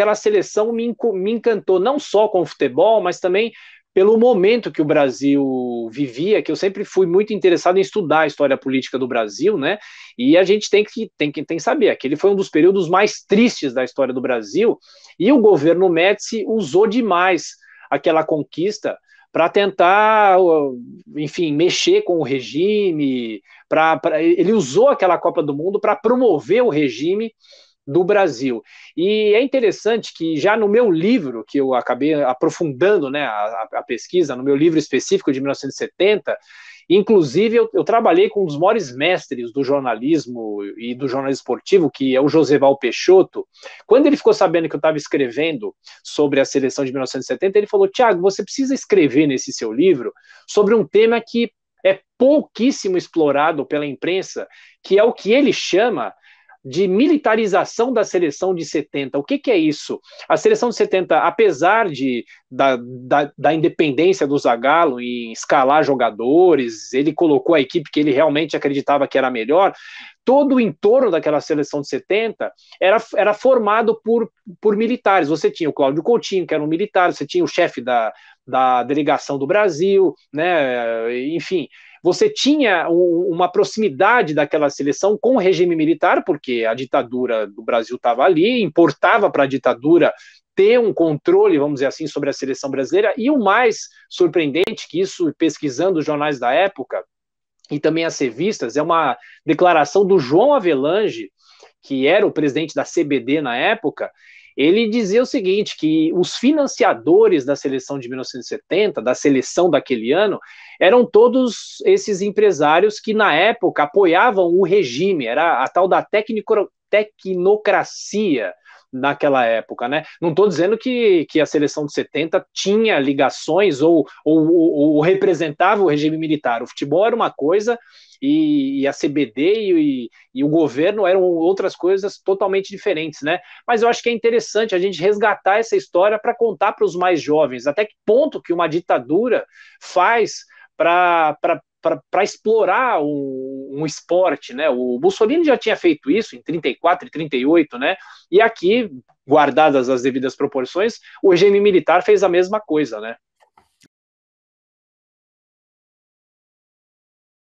aquela seleção me, me encantou, não só com o futebol, mas também pelo momento que o Brasil vivia, que eu sempre fui muito interessado em estudar a história política do Brasil, né? E a gente tem que, tem que, tem que saber que ele foi um dos períodos mais tristes da história do Brasil, e o governo Médici usou demais aquela conquista para tentar, enfim, mexer com o regime, para ele usou aquela Copa do Mundo para promover o regime do Brasil. E é interessante que já no meu livro, que eu acabei aprofundando né, a, a pesquisa, no meu livro específico de 1970, Inclusive, eu, eu, trabalhei com um dos maiores mestres do jornalismo e do jornalismo esportivo, que é o Joseval Peixoto. Quando ele ficou sabendo que eu estava escrevendo sobre a seleção de 1970, ele falou: Tiago, você precisa escrever nesse seu livro sobre um tema que é pouquíssimo explorado pela imprensa, que é o que ele chama de militarização da seleção de 70. O que, que é isso? A seleção de 70, apesar de, da, da, da, independência do Zagallo em escalar jogadores, ele colocou a equipe que ele realmente acreditava que era melhor, todo o entorno daquela seleção de 70 era, era formado por, por militares. Você tinha o Cláudio Coutinho, que era um militar, você tinha o chefe da, da delegação do Brasil, né? enfim você tinha um, uma proximidade daquela seleção com o regime militar, porque a ditadura do Brasil estava ali, importava para a ditadura ter um controle, vamos dizer assim, sobre a seleção brasileira. E o mais surpreendente, que isso, pesquisando os jornais da época e também as revistas, é uma declaração do João Avelange, que era o presidente da CBD na época, ele dizia o seguinte: que os financiadores da seleção de 1970, da seleção daquele ano, eram todos esses empresários que, na época, apoiavam o regime, era a tal da técnico, tecnocracia naquela época, né? Não estou dizendo que, que a seleção de 70 tinha ligações ou, ou, ou, ou representava o regime militar. O futebol era uma coisa e, e a CBD e, e, o governo eram outras coisas totalmente diferentes, né? Mas eu acho que é interessante a gente resgatar essa história para contar para os mais jovens até que ponto que uma ditadura faz para para explorar o, um esporte, né? O Mussolini já tinha feito isso em 34 e 38, né? E aqui, guardadas as devidas proporções, o regime militar fez a mesma coisa, né?